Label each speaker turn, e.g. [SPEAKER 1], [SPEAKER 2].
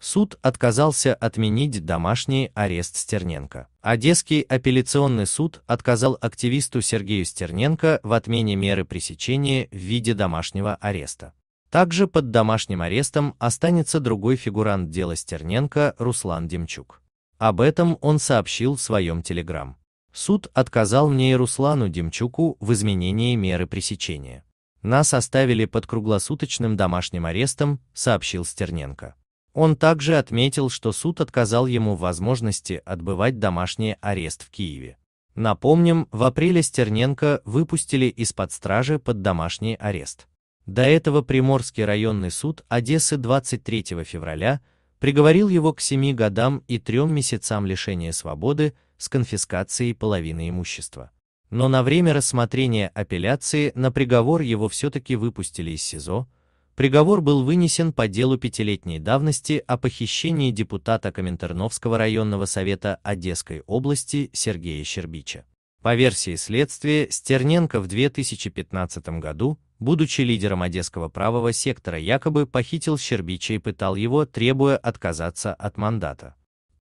[SPEAKER 1] суд отказался отменить домашний арест Стерненко. Одесский апелляционный суд отказал активисту Сергею Стерненко в отмене меры пресечения в виде домашнего ареста. Также под домашним арестом останется другой фигурант дела Стерненко Руслан Демчук. Об этом он сообщил в своем телеграм. Суд отказал мне и Руслану Демчуку в изменении меры пресечения. Нас оставили под круглосуточным домашним арестом, сообщил Стерненко. Он также отметил, что суд отказал ему в возможности отбывать домашний арест в Киеве. Напомним, в апреле Стерненко выпустили из-под стражи под домашний арест. До этого Приморский районный суд Одессы 23 февраля приговорил его к 7 годам и 3 месяцам лишения свободы с конфискацией половины имущества. Но на время рассмотрения апелляции на приговор его все-таки выпустили из СИЗО, Приговор был вынесен по делу пятилетней давности о похищении депутата Коминтерновского районного совета Одесской области Сергея Щербича. По версии следствия, Стерненко в 2015 году, будучи лидером одесского правого сектора, якобы похитил Щербича и пытал его, требуя отказаться от мандата.